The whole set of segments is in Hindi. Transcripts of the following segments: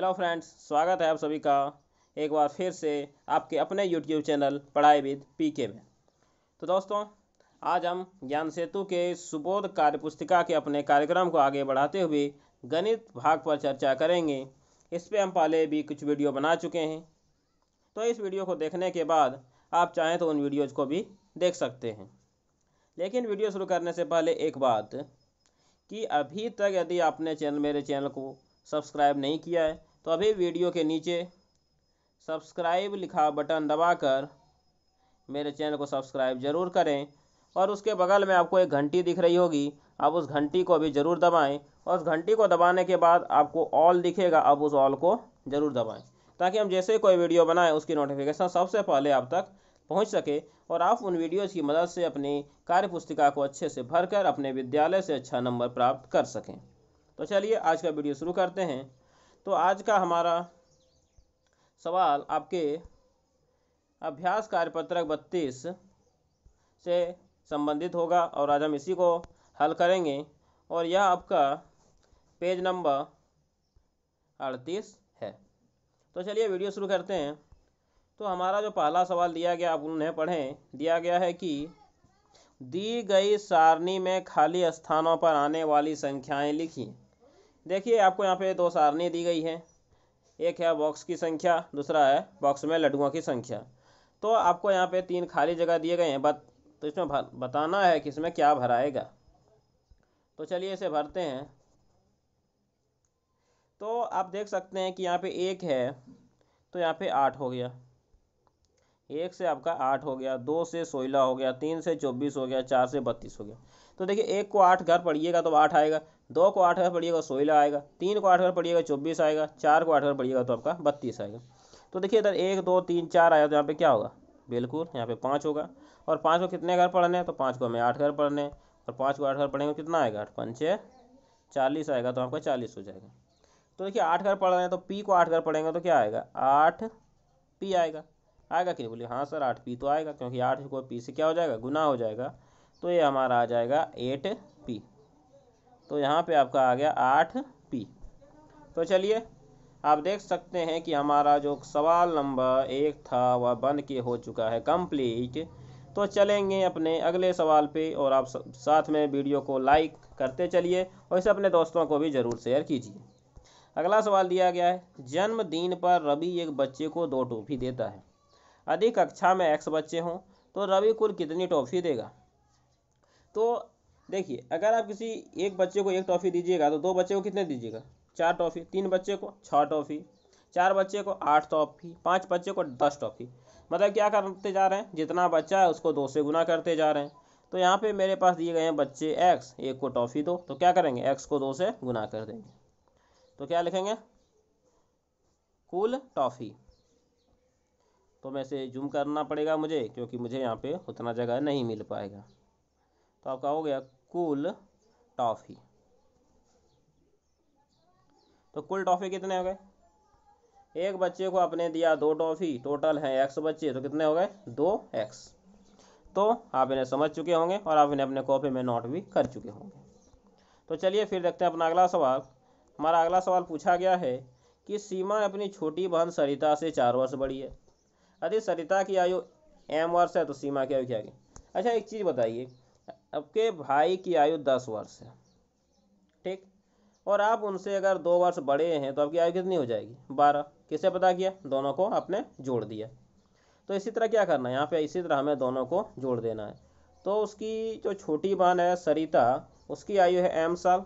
हेलो फ्रेंड्स स्वागत है आप सभी का एक बार फिर से आपके अपने यूट्यूब चैनल पढ़ाई विद पी के में तो दोस्तों आज हम ज्ञान सेतु के सुबोध कार्य पुस्तिका के अपने कार्यक्रम को आगे बढ़ाते हुए गणित भाग पर चर्चा करेंगे इस पर हम पहले भी कुछ वीडियो बना चुके हैं तो इस वीडियो को देखने के बाद आप चाहें तो उन वीडियोज़ को भी देख सकते हैं लेकिन वीडियो शुरू करने से पहले एक बात कि अभी तक यदि आपने चैनल मेरे चैनल को सब्सक्राइब नहीं किया है तो अभी वीडियो के नीचे सब्सक्राइब लिखा बटन दबाकर मेरे चैनल को सब्सक्राइब ज़रूर करें और उसके बगल में आपको एक घंटी दिख रही होगी आप उस घंटी को भी ज़रूर दबाएं और उस घंटी को दबाने के बाद आपको ऑल दिखेगा आप उस ऑल को ज़रूर दबाएं ताकि हम जैसे कोई वीडियो बनाएं उसकी नोटिफिकेशन सबसे पहले आप तक पहुंच सके और आप उन वीडियोज़ की मदद से अपनी कार्य पुस्तिका को अच्छे से भरकर अपने विद्यालय से अच्छा नंबर प्राप्त कर सकें तो चलिए आज का वीडियो शुरू करते हैं तो आज का हमारा सवाल आपके अभ्यास कार्यपत्रक बत्तीस से संबंधित होगा और आज हम इसी को हल करेंगे और यह आपका पेज नंबर अड़तीस है तो चलिए वीडियो शुरू करते हैं तो हमारा जो पहला सवाल दिया गया आप उन्हें पढ़ें दिया गया है कि दी गई सारणी में खाली स्थानों पर आने वाली संख्याएं लिखिए देखिए आपको यहाँ पे दो सारणी दी गई है एक है बॉक्स की संख्या दूसरा है बॉक्स में लड्डुओं की संख्या तो आपको यहाँ पे तीन खाली जगह दिए गए हैं बत तो इसमें बताना है कि इसमें क्या भराएगा तो चलिए इसे भरते हैं तो आप देख सकते हैं कि यहाँ पे एक है तो यहाँ पे आठ हो गया एक से आपका आठ हो गया दो से सोलह हो गया तीन से चौबीस हो गया चार से बत्तीस हो गया तो देखिए एक को आठ घर पढ़िएगा तो आठ आएगा दो को आठ बार पढ़िएगा सोलह आएगा तीन को आठ बार पढ़िएगा चौबीस आएगा चार को आठ बार पढ़िएगा तो आपका बत्तीस आएगा तो देखिए इधर एक दो तीन चार आया तो यहाँ पे क्या होगा बिल्कुल यहाँ पे पाँच होगा और पाँच को कितने घर पढ़ने हैं तो पाँच को हमें आठ घर पढ़ने और पाँच को आठ घर पढ़ेंगे तो कितना आएगा आठ पंचे चालीस आएगा तो आपका चालीस हो जाएगा तो देखिए आठ घर पढ़ रहे हैं तो पी को आठ घर पढ़ेंगे तो क्या आएगा आठ पी आएगा आएगा कि नहीं बोलिए हाँ सर आठ पी तो आएगा क्योंकि आठ को पी से क्या हो जाएगा गुना हो जाएगा तो ये हमारा आ जाएगा एट तो यहाँ पे आपका आ गया आठ पी तो चलिए आप देख सकते हैं कि हमारा जो सवाल नंबर एक था वह बन के हो चुका है कंप्लीट तो चलेंगे अपने अगले सवाल पे और आप साथ में वीडियो को लाइक करते चलिए और इसे अपने दोस्तों को भी ज़रूर शेयर कीजिए अगला सवाल दिया गया है जन्मदिन पर रवि एक बच्चे को दो टोफी देता है अधिक कक्षा में एक्स बच्चे हों तो रवि कुल कितनी टॉफ़ी देगा तो देखिए अगर आप किसी एक बच्चे को एक टॉफ़ी दीजिएगा तो दो बच्चे को कितने दीजिएगा चार टॉफ़ी तीन बच्चे को छः टॉफ़ी चार बच्चे को आठ टॉफ़ी पाँच बच्चे को दस टॉफ़ी मतलब क्या करते जा रहे हैं जितना बच्चा है उसको दो से गुना करते जा रहे हैं तो यहाँ पे मेरे पास दिए गए हैं बच्चे एक्स एक को टॉफ़ी दो तो क्या करेंगे एक्स को दो से गुना कर देंगे तो क्या लिखेंगे कुल टॉफ़ी तो मैं इसे जूम करना पड़ेगा मुझे क्योंकि मुझे यहाँ पे उतना जगह नहीं मिल पाएगा तो आपका हो गया कुल टॉफ़ी तो कुल टॉफ़ी कितने हो गए एक बच्चे को आपने दिया दो टॉफ़ी टोटल है एक्स बच्चे तो कितने हो गए दो एक्स तो आप इन्हें समझ चुके होंगे और आप इन्हें अपने कॉपी में नोट भी कर चुके होंगे तो चलिए फिर देखते हैं अपना अगला सवाल हमारा अगला सवाल पूछा गया है कि सीमा अपनी छोटी बहन सरिता से चार वर्ष बड़ी है यदि सरिता की आयु एम वर्ष है तो सीमा की आयु क्या की अच्छा एक चीज़ बताइए आपके भाई की आयु दस वर्ष है ठीक और आप उनसे अगर दो वर्ष बड़े हैं तो आपकी आयु कितनी हो जाएगी बारह किसे पता किया दोनों को आपने जोड़ दिया तो इसी तरह क्या करना है यहाँ पे इसी तरह हमें दोनों को जोड़ देना है तो उसकी जो छोटी बहन है सरिता उसकी आयु है एम साल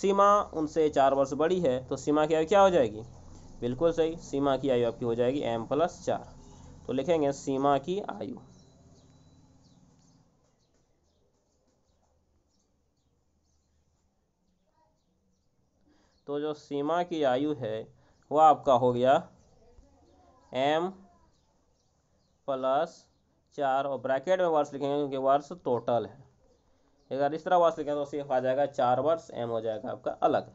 सीमा उनसे चार वर्ष बड़ी है तो सीमा की आयु क्या हो जाएगी बिल्कुल सही सीमा की आयु आपकी हो जाएगी एम प्लस चार तो लिखेंगे सीमा की आयु तो जो सीमा की आयु है वह आपका हो गया एम प्लस चार और ब्रैकेट में वर्ष लिखेंगे क्योंकि वर्ष टोटल है अगर इस तरह वर्ष लिखेंगे तो सिर्फ आ जाएगा चार वर्ष एम हो जाएगा आपका अलग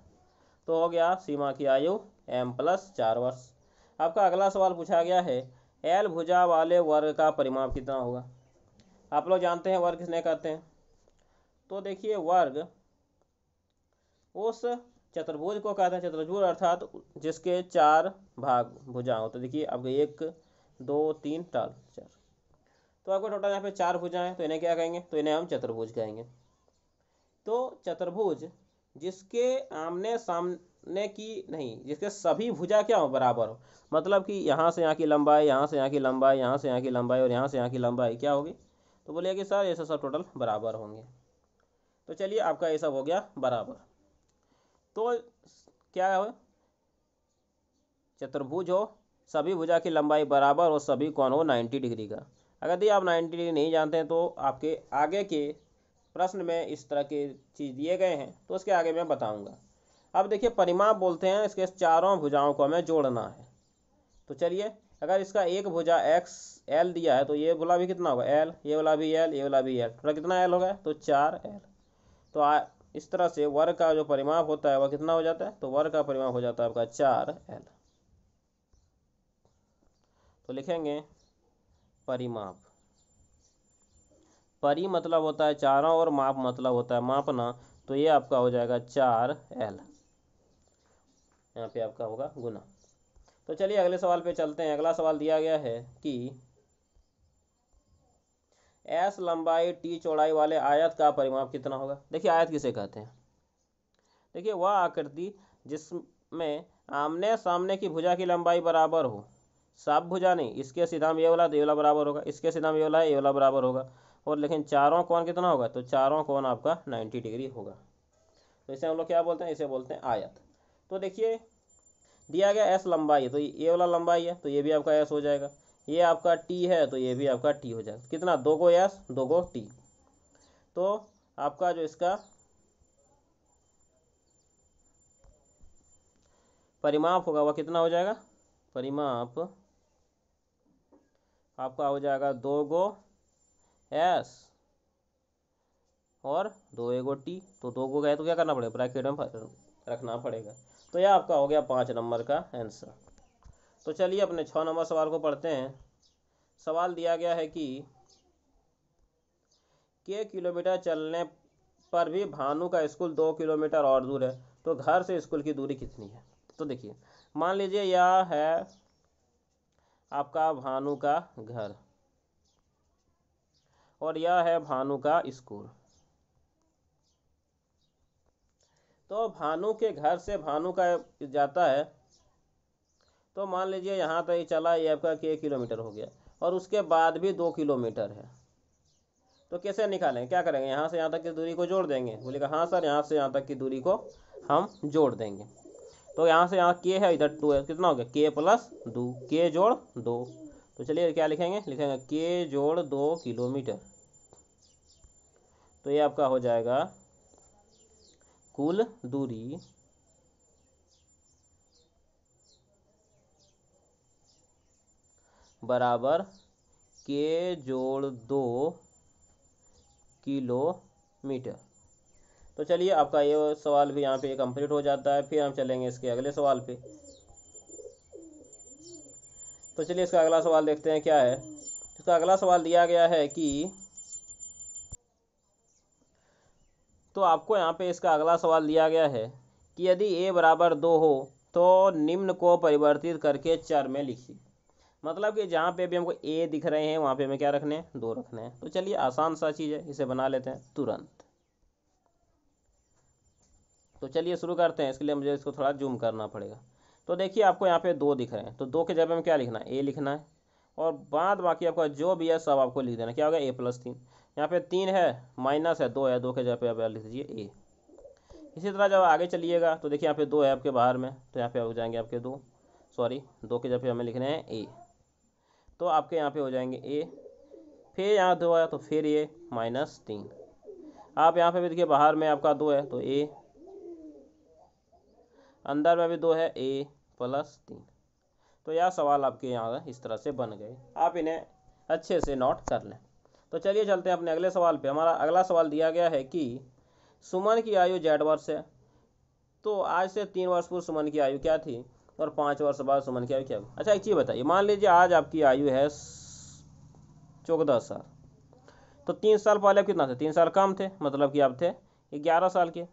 तो हो गया सीमा की आयु एम प्लस चार वर्ष आपका अगला सवाल पूछा गया है एल भुजा वाले वर्ग का परिमाप कितना होगा आप लोग जानते हैं वर्ग किसने कहते हैं तो देखिए वर्ग उस चतुर्भुज को कहते हैं चतुर्भुज अर्थात जिसके चार भाग भुजा हो तो देखिए अब एक दो तीन टाल चार तो आपको टोटल यहाँ पे चार भुजाएं तो इन्हें क्या कहेंगे तो इन्हें हम चतुर्भुज कहेंगे तो चतुर्भुज जिसके आमने सामने की नहीं जिसके सभी भुजा क्या हो बराबर हो मतलब कि यहाँ से यहाँ की लंबाई यहाँ से यहाँ की लंबाई यहाँ से यहाँ की लंबाई और यहाँ से यहाँ की लंबाई क्या होगी तो बोलिए कि सर ये सब टोटल बराबर होंगे तो चलिए आपका ये सब हो गया बराबर तो क्या हो चतुर्भुज हो सभी भुजा की लंबाई बराबर और सभी कौन हो नाइन्टी डिग्री का अगर यदि आप नाइन्टी डिग्री नहीं जानते हैं तो आपके आगे के प्रश्न में इस तरह के चीज़ दिए गए हैं तो उसके आगे मैं बताऊंगा अब देखिए परिमाप बोलते हैं इसके चारों भुजाओं को हमें जोड़ना है तो चलिए अगर इसका एक भुजा एक्स एल दिया है तो ये भुला भी कितना होगा एल ये वाला भी एल ये वाला भी एल थोड़ा तो कितना एल होगा तो चार एल तो इस तरह से वर्ग का जो परिमाप होता है वह कितना हो जाता है तो वर्ग का परिमाप हो जाता है आपका चार एल तो लिखेंगे परिमाप परि मतलब होता है चारों और माप मतलब होता है मापना तो ये आपका हो जाएगा चार एल यहाँ पे आपका होगा गुना तो चलिए अगले सवाल पे चलते हैं अगला सवाल दिया गया है कि एस लंबाई टी चौड़ाई वाले आयत का परिमाप कितना होगा देखिए आयत किसे कहते हैं देखिए वह आकृति जिसमें आमने सामने की भुजा की लंबाई बराबर हो सब भुजा नहीं इसके सीधा में ये वाला तो ये वाला बराबर होगा इसके सीधा में ये वाला है ये वाला बराबर होगा और लेकिन चारों कोण कितना होगा तो चारों कोण आपका नाइन्टी डिग्री होगा तो इसे हम लोग क्या बोलते हैं इसे बोलते हैं आयत तो देखिए दिया गया एस लंबाई है तो ये वाला लंबाई है तो ये भी आपका एस हो जाएगा ये आपका टी है तो ये भी आपका टी हो जाएगा कितना दो गो यस दो गो टी तो आपका जो इसका परिमाप होगा वह कितना हो जाएगा परिमाप आपका हो जाएगा दो गो एस और दो एगो टी तो दो गो गए तो क्या करना पड़ेगा ब्रैकेट में रखना पड़ेगा तो यह आपका हो गया पांच नंबर का आंसर तो चलिए अपने छः नंबर सवाल को पढ़ते हैं सवाल दिया गया है कि के किलोमीटर चलने पर भी भानु का स्कूल दो किलोमीटर और दूर है तो घर से स्कूल की दूरी कितनी है तो देखिए मान लीजिए यह है आपका भानु का घर और यह है भानु का स्कूल तो भानु के घर से भानु का जाता है तो मान लीजिए यहाँ तक तो ये चला ये आपका के किलोमीटर हो गया और उसके बाद भी दो किलोमीटर है तो कैसे निकालेंगे क्या करेंगे यहाँ से यहाँ तक की दूरी को जोड़ देंगे बोले कहा हाँ सर यहाँ से यहाँ तक की दूरी को हम जोड़ देंगे तो यहाँ से यहाँ के है इधर टू है कितना हो गया के प्लस दो के जोड़ दो तो चलिए क्या लिखेंगे लिखेंगे के जोड़ दो किलोमीटर तो ये आपका हो जाएगा कुल दूरी बराबर के जोड़ दो किलोमीटर तो चलिए आपका ये सवाल भी यहाँ पे कंप्लीट हो जाता है फिर हम चलेंगे इसके अगले सवाल पे तो चलिए इसका अगला सवाल देखते हैं क्या है इसका अगला सवाल दिया गया है कि तो आपको यहाँ पे इसका अगला सवाल दिया गया है कि यदि ए बराबर दो हो तो निम्न को परिवर्तित करके चर में लिखिए मतलब कि जहाँ पे भी हमको ए दिख रहे हैं वहाँ पे हमें क्या रखने हैं दो रखने हैं तो चलिए आसान सा चीज़ है इसे बना लेते हैं तुरंत तो चलिए शुरू करते हैं इसके लिए मुझे इसको थोड़ा जूम करना पड़ेगा तो देखिए आपको यहाँ पे दो दिख रहे हैं तो दो के जगह हमें क्या लिखना है ए लिखना है और बाद बाकी आपका जो भी है सब आपको लिख देना क्या होगा ए प्लस तीन यहाँ पे तीन है माइनस है दो है दो के जगह पे आप लिख दीजिए ए इसी तरह जब आगे चलिएगा तो देखिए यहाँ पे दो है आपके बाहर में तो यहाँ पे हो जाएंगे आपके दो सॉरी दो के जगह पे हमें लिखने हैं ए तो आपके यहाँ पे हो जाएंगे ए फिर यहाँ दो आया तो फिर ये माइनस तीन आप यहाँ पे भी देखिए बाहर में आपका दो है तो ए अंदर में भी दो है ए प्लस तीन तो यह सवाल आपके यहाँ इस तरह से बन गए आप इन्हें अच्छे से नोट कर लें तो चलिए चलते हैं अपने अगले सवाल पे हमारा अगला सवाल दिया गया है कि सुमन की आयु जेड वर्ष है तो आज से तीन वर्ष पूर्व सुमन की आयु क्या थी और पाँच वर्ष बाद सुमन की आयु क्या अच्छा एक चीज़ बताइए मान लीजिए आज आपकी आयु है चौदह साल तो तीन साल पहले आप कितना थे तीन साल कम थे मतलब कि आप थे ग्यारह साल के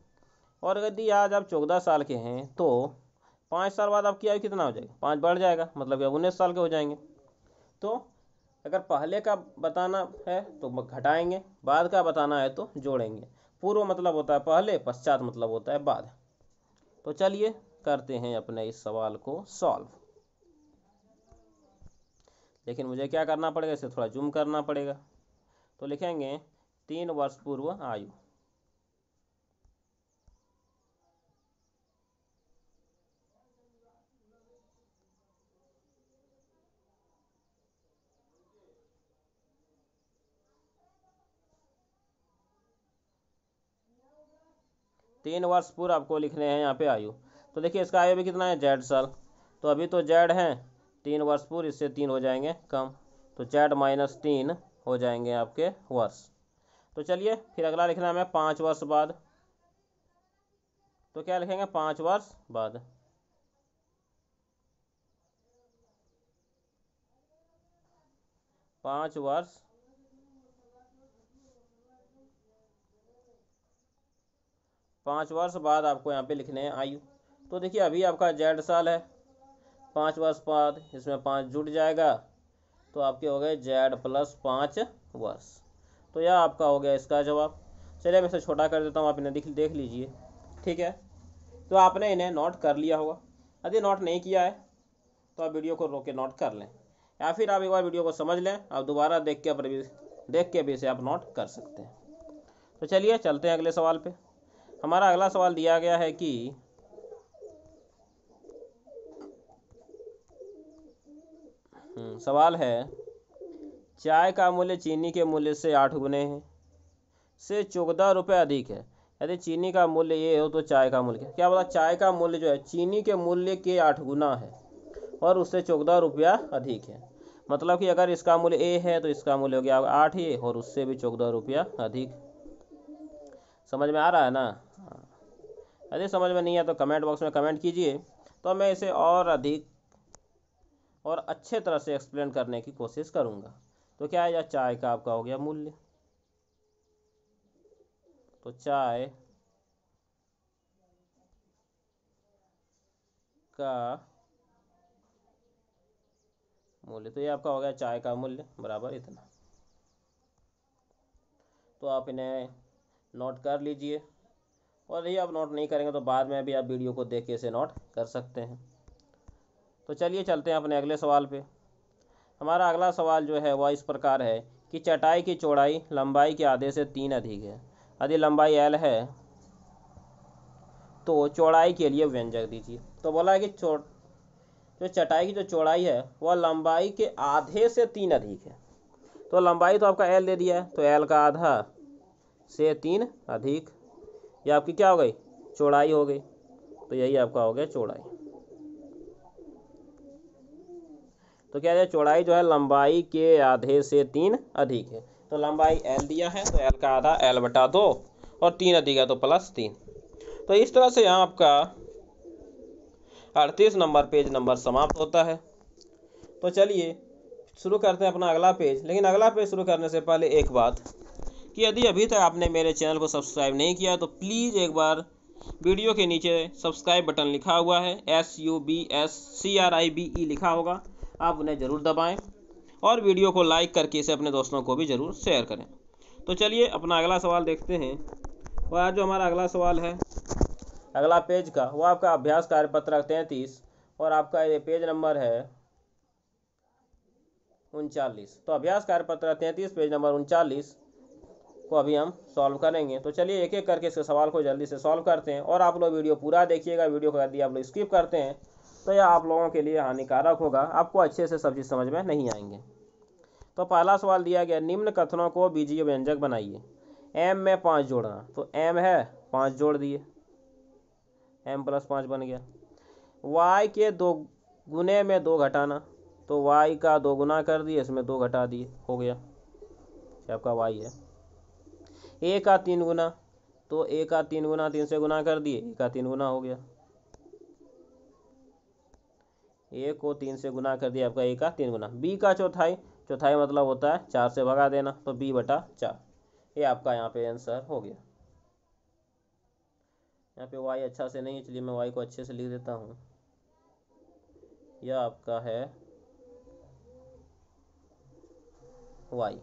और यदि आज आप चौदह साल के हैं तो पाँच साल बाद आपकी आयु कितना हो जाएगी पाँच बढ़ जाएगा मतलब कि उन्नीस साल के हो जाएंगे तो अगर पहले का बताना है तो घटाएंगे बाद का बताना है तो जोड़ेंगे पूर्व मतलब होता है पहले पश्चात मतलब होता है बाद तो चलिए करते हैं अपने इस सवाल को सॉल्व लेकिन मुझे क्या करना पड़ेगा इसे थोड़ा जूम करना पड़ेगा तो लिखेंगे तीन वर्ष पूर्व आयु तीन वर्ष पूर्व आपको लिखने हैं यहाँ पे आयु तो देखिए इसका आयु भी कितना है जेड साल तो अभी तो जेड है तीन वर्ष पूर्व इससे तीन हो जाएंगे कम तो जेड माइनस तीन हो जाएंगे आपके वर्ष तो चलिए फिर अगला लिखना हमें पाँच वर्ष बाद तो क्या लिखेंगे पाँच वर्ष बाद पाँच वर्ष पाँच वर्ष बाद आपको यहाँ पे लिखने हैं आयु तो देखिए अभी आपका जेड साल है पाँच वर्ष बाद इसमें पाँच जुट जाएगा तो आपके हो गए जेड प्लस पाँच वर्ष तो यह आपका हो गया इसका जवाब चलिए मैं इसे छोटा कर देता हूँ आप इन्हें देख लीजिए ठीक है तो आपने इन्हें नोट कर लिया होगा यदि नोट नहीं किया है तो आप वीडियो को रोक के नोट कर लें या फिर आप एक बार वीडियो को समझ लें आप दोबारा देख के अपने देख के भी इसे आप नोट कर सकते हैं तो चलिए चलते हैं अगले सवाल पे हमारा अगला सवाल दिया गया है कि सवाल है चाय का मूल्य चीनी के मूल्य से आठ गुने हैं से चौदह रुपये अधिक है यदि चीनी का मूल्य ये हो तो चाय का मूल्य क्या बता चाय का मूल्य जो है चीनी के मूल्य के आठ गुना है और उससे चौदह रुपया अधिक है मतलब कि अगर इसका मूल्य ए है तो इसका मूल्य हो गया आठ ही और उससे भी चौदह रुपया अधिक समझ में आ रहा है ना हाँ। यदि समझ में नहीं आया तो कमेंट बॉक्स में कमेंट कीजिए तो मैं इसे और अधिक और अच्छे तरह से एक्सप्लेन करने की कोशिश करूंगा तो क्या है यार चाय का आपका हो गया मूल्य तो चाय का मूल्य तो ये आपका हो गया चाय का मूल्य बराबर इतना तो आप इन्हें नोट कर लीजिए और ये आप नोट नहीं करेंगे तो बाद में भी आप वीडियो को देख के इसे नोट कर सकते हैं तो चलिए चलते हैं अपने अगले सवाल पे हमारा अगला सवाल जो है वह इस प्रकार है कि चटाई की चौड़ाई लंबाई के आधे से तीन अधिक है यदि लंबाई एल है तो चौड़ाई के लिए व्यंजक दीजिए तो बोला है कि जो चटाई की जो चौड़ाई है वह लंबाई के आधे से तीन अधिक है तो लंबाई तो आपका एल दे दिया है तो एल का आधा से तीन अधिक या आपकी क्या हो गई चौड़ाई हो गई तो यही आपका हो गया चौड़ाई तो क्या है चौड़ाई जो है लंबाई के आधे से तीन अधिक है तो लंबाई एल दिया है तो एल का आधा एल बटा दो और तीन अधिक है तो प्लस तीन तो इस तरह से यहाँ आपका अड़तीस नंबर पेज नंबर समाप्त होता है तो चलिए शुरू करते हैं अपना अगला पेज लेकिन अगला पेज शुरू करने से पहले एक बात कि यदि अभी तक आपने मेरे चैनल को सब्सक्राइब नहीं किया तो प्लीज़ एक बार वीडियो के नीचे सब्सक्राइब बटन लिखा हुआ है S U B S C R I B E लिखा होगा आप उन्हें ज़रूर दबाएँ और वीडियो को लाइक करके इसे अपने दोस्तों को भी ज़रूर शेयर करें तो चलिए अपना अगला सवाल देखते हैं वह आज जो हमारा अगला सवाल है अगला पेज का वो आपका अभ्यास कार्यपत्र तैंतीस और आपका ये पेज नंबर है उनचालीस तो अभ्यास कार्यपत्र तैंतीस पेज नंबर उनचालीस को अभी हम सॉल्व करेंगे तो चलिए एक एक करके इसके सवाल को जल्दी से सॉल्व करते हैं और आप लोग वीडियो पूरा देखिएगा वीडियो को यदि आप लोग स्किप करते हैं तो यह आप लोगों के लिए हानिकारक होगा आपको अच्छे से सब चीज़ समझ में नहीं आएंगे तो पहला सवाल दिया गया निम्न कथनों को बीजीय व्यंजक बनाइए एम में पाँच जोड़ना तो एम है पाँच जोड़ दिए एम प्लस पाँच बन गया वाई के दो गुने में दो घटाना तो वाई का दो गुना कर दिए इसमें दो घटा दिए हो गया आपका वाई है ए का तीन गुना तो ए का तीन गुना तीन से गुना कर दिए ए का तीन गुना हो गया ए को तीन से गुना कर दिया आपका ए का तीन गुना बी का चौथाई चौथाई मतलब होता है चार से भगा देना तो बी बटा चार ये आपका यहाँ पे आंसर हो गया यहाँ पे वाई अच्छा से नहीं है चलिए मैं वाई को अच्छे से लिख देता हूँ यह आपका है वाई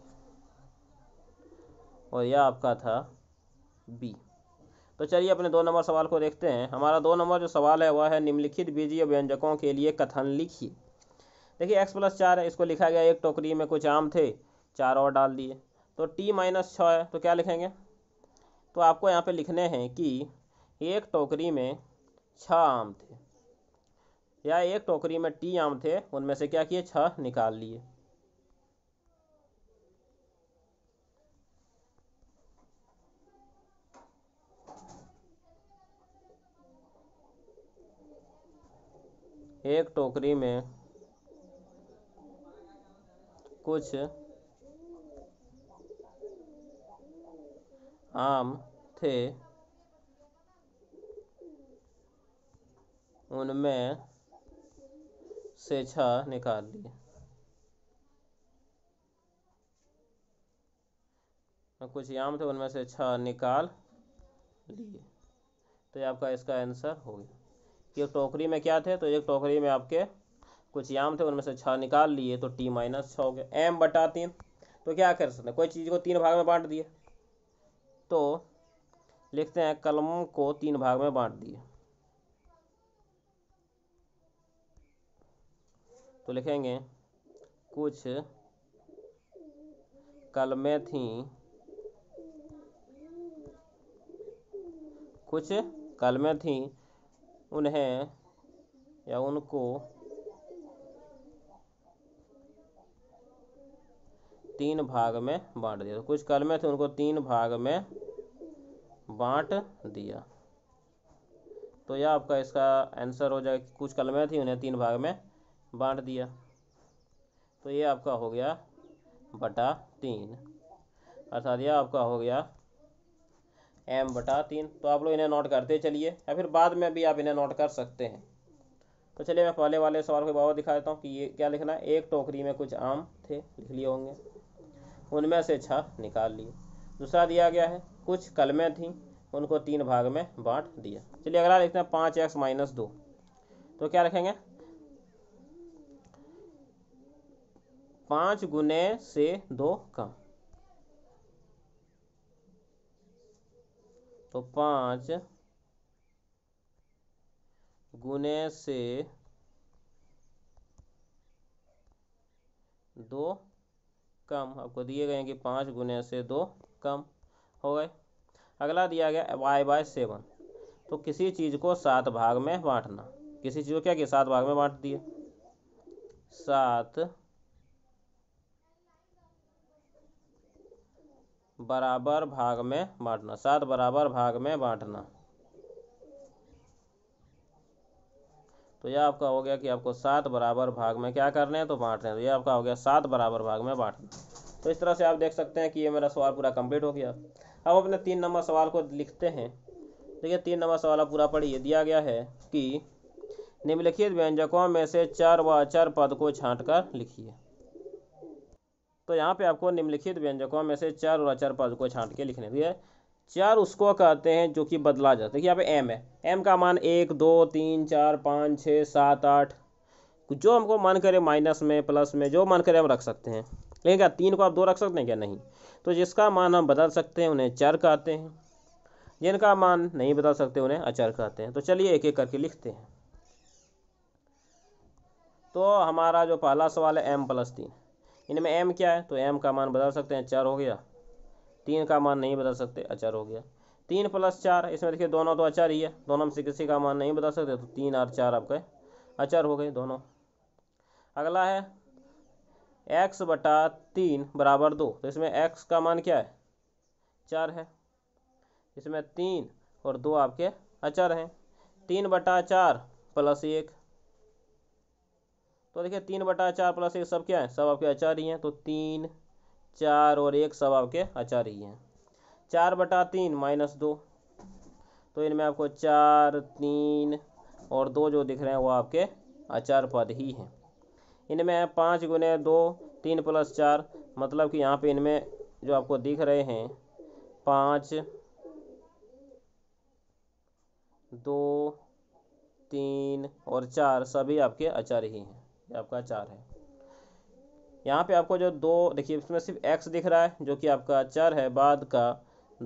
और यह आपका था बी तो चलिए अपने दो नंबर सवाल को देखते हैं हमारा दो नंबर जो सवाल है वह है निम्नलिखित बीजीय व्यंजकों के लिए कथन लिखिए देखिए एक्स प्लस चार है इसको लिखा गया एक टोकरी में कुछ आम थे चार और डाल दिए तो टी माइनस छः है तो क्या लिखेंगे तो आपको यहाँ पे लिखने हैं कि एक टोकरी में छः आम थे या एक टोकरी में टी आम थे उनमें से क्या किए छः निकाल लिए एक टोकरी में कुछ आम थे उनमें से छा निकाल लिए कुछ आम थे उनमें से छा निकाल लिए तो ये आपका इसका आंसर हो गया कि टोकरी में क्या थे तो एक टोकरी में आपके कुछ याम थे उनमें से छः निकाल लिए तो टी माइनस छः हो गया एम बटा तीन तो क्या कर सकते हैं कोई चीज़ को तीन भाग में बांट दिए तो लिखते हैं कलम को तीन भाग में बांट दिए तो लिखेंगे कुछ कलमें थीं कुछ कलमें थीं उन्हें या उनको तीन भाग में बांट दिया तो कुछ कलमे थे उनको तीन भाग में बांट दिया तो यह आपका इसका आंसर हो जाएगा कुछ कलमें थी उन्हें तीन भाग में बांट दिया तो ये आपका हो गया बटा तीन अर्थात यह आपका हो गया एम बटा तीन तो आप लोग इन्हें नोट करते चलिए या फिर बाद में भी आप इन्हें नोट कर सकते हैं तो चलिए मैं पहले वाले सवाल को बाबा दिखा देता हूँ कि ये क्या लिखना है एक टोकरी में कुछ आम थे लिख लिए होंगे उनमें से छः निकाल लिए दूसरा दिया गया है कुछ कलमें थीं उनको तीन भाग में बांट दिया चलिए अगला लिखते हैं पाँच एक्स माइनस दो तो क्या लिखेंगे पाँच गुने से दो कम तो पाँच गुने से दो कम आपको दिए गए हैं कि पाँच गुने से दो कम हो गए अगला दिया गया वाई बाय सेवन तो किसी चीज़ को सात भाग में बांटना किसी चीज़ को क्या किया सात भाग में बांट दिए सात बराबर भाग में बांटना सात बराबर भाग में बांटना तो यह आपका हो गया कि आपको सात बराबर भाग में क्या करने हैं तो बांटने हैं तो यह आपका हो गया सात बराबर भाग में बांटना तो इस तरह से आप देख सकते हैं कि ये मेरा सवाल पूरा कंप्लीट हो गया अब अपने तीन नंबर सवाल को लिखते हैं देखिए तीन नंबर सवाल पूरा पढ़िए दिया गया है कि निम्नलिखित व्यंजकों में से चार व अचर पद को छांटकर लिखिए तो यहाँ पे आपको निम्नलिखित व्यंजकों में से चार और अचार पद को छांट के लिखने दिया चार उसको कहते हैं जो कि बदला जाता है कि यहाँ पे एम है एम का मान एक दो तीन चार पाँच छः सात आठ जो हमको मन करे माइनस में प्लस में जो मन करे हम रख सकते हैं लेकिन क्या तीन को आप दो रख सकते हैं क्या नहीं तो जिसका मान हम बदल सकते हैं उन्हें चार कहते हैं जिनका मान नहीं बदल सकते उन्हें अचर कहते हैं तो चलिए एक एक करके लिखते हैं तो हमारा जो पहला सवाल है एम प्लस तीन इनमें एम क्या है तो एम का मान बता सकते हैं चार हो गया तीन का मान नहीं बता सकते अचार हो गया तीन प्लस चार इसमें देखिए दोनों तो अचार ही है दोनों में से किसी का मान नहीं बता सकते तो तीन और चार आपके अचार हो गए दोनों अगला है एक्स बटा तीन बराबर दो तो इसमें एक्स का मान क्या है चार है इसमें तीन और दो आपके अचार हैं तीन बटा चार प्लस एक तो देखिए तीन बटा चार प्लस एक सब क्या है सब आपके अचार ही हैं तो तीन चार और एक सब आपके अचार ही हैं चार बटा तीन माइनस दो तो इनमें आपको चार तीन और दो जो दिख रहे हैं वो आपके अचार पद ही हैं इनमें पाँच गुने दो तीन प्लस चार मतलब कि यहाँ पे इनमें जो आपको दिख रहे हैं पाँच दो तीन और चार सभी आपके अचार ही हैं ये आपका चार है यहाँ पे आपको जो दो देखिए इसमें सिर्फ एक्स दिख रहा है जो कि आपका अचार है बाद का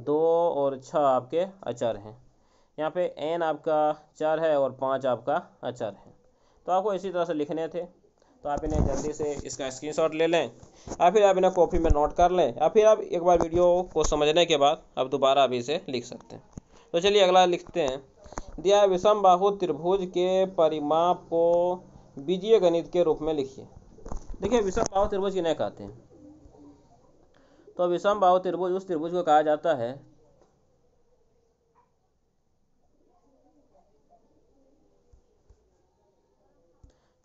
दो और छः आपके अचर हैं यहाँ पे एन आपका चार है और पाँच आपका अचर है तो आपको इसी तरह से लिखने थे तो आप इन्हें जल्दी से इसका स्क्रीनशॉट ले लें या फिर आप इन्हें कॉपी में नोट कर लें या फिर आप एक बार वीडियो को समझने के बाद आप दोबारा अभी इसे लिख सकते हैं तो चलिए अगला लिखते हैं दिया विषम बाहु त्रिभुज के परिमाप को बीजीय गणित के रूप में लिखिए देखिए विषम भाव त्रिभुज इन्हें कहते हैं तो विषम भाव त्रिभुज उस त्रिभुज को कहा जाता है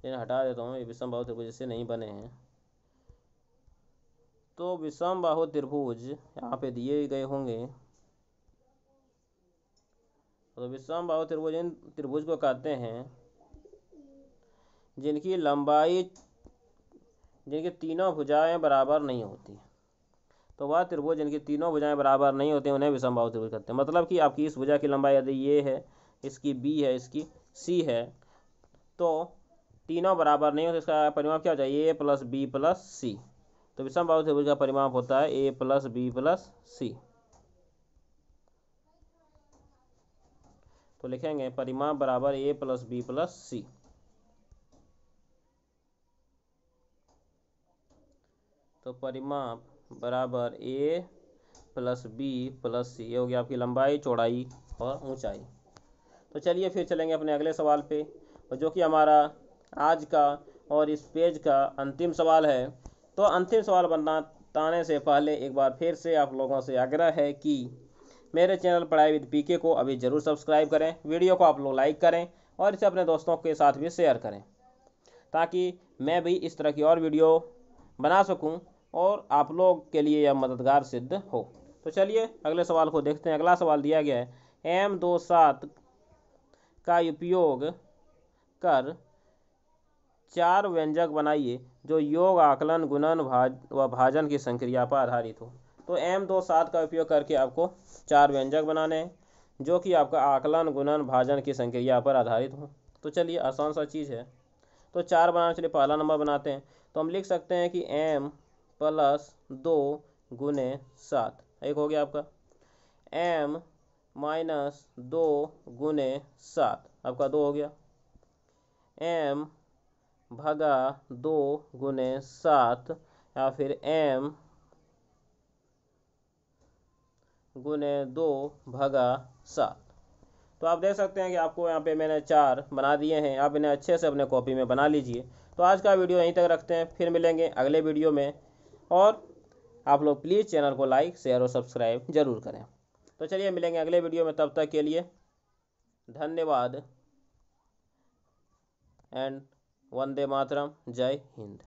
इन्हें हटा देता हूँ ये विषम बाहु त्रिभुज इससे नहीं बने हैं तो विषम बाहु त्रिभुज यहाँ पे दिए गए होंगे तो विषम बाहु त्रिभुज इन त्रिभुज को कहते हैं जिनकी लंबाई जिनकी तीनों भुजाएं बराबर नहीं होती तो वह त्रिभुज जिनकी तीनों भुजाएं बराबर नहीं होती उन्हें विसंभाव त्रिभुज कहते हैं मतलब कि आपकी इस भुजा की लंबाई यदि ये है इसकी बी है इसकी सी है तो तीनों बराबर नहीं होते इसका परिमाप क्या हो जाए A plus B plus C तो विषमभाव त्रिभुज का परिमाप होता है A plus B plus C तो लिखेंगे परिमाप बराबर A plus B plus C तो परिमाप बराबर A plus B plus C ये हो गया आपकी लंबाई चौड़ाई और ऊंचाई तो चलिए फिर चलेंगे अपने अगले सवाल पे और जो कि हमारा आज का और इस पेज का अंतिम सवाल है तो अंतिम सवाल बताने से पहले एक बार फिर से आप लोगों से आग्रह है कि मेरे चैनल पढ़ाई विद पीके को अभी ज़रूर सब्सक्राइब करें वीडियो को आप लोग लाइक करें और इसे अपने दोस्तों के साथ भी शेयर करें ताकि मैं भी इस तरह की और वीडियो बना सकूँ और आप लोग के लिए यह मददगार सिद्ध हो तो चलिए अगले सवाल को देखते हैं अगला सवाल दिया गया है एम दो सात का उपयोग कर चार व्यंजक बनाइए जो योग आकलन गुणन भाज व भाजन की संक्रिया पर आधारित हो तो एम दो सात का उपयोग करके आपको चार व्यंजक बनाने हैं जो कि आपका आकलन गुणन भाजन की संक्रिया पर आधारित हो तो चलिए आसान सा चीज़ है तो चार बनाने चलिए पहला नंबर बनाते हैं तो हम लिख सकते हैं कि एम प्लस दो गुने सात एक हो गया आपका एम माइनस दो गुने सात आपका दो हो गया एम भगा दो गुने सात या फिर एम गुने दो भगा सात तो आप देख सकते हैं कि आपको यहाँ पे मैंने चार बना दिए हैं आप इन्हें अच्छे से अपने कॉपी में बना लीजिए तो आज का वीडियो यहीं तक रखते हैं फिर मिलेंगे अगले वीडियो में और आप लोग प्लीज़ चैनल को लाइक शेयर और सब्सक्राइब जरूर करें तो चलिए मिलेंगे अगले वीडियो में तब तक के लिए धन्यवाद एंड वंदे मातरम जय हिंद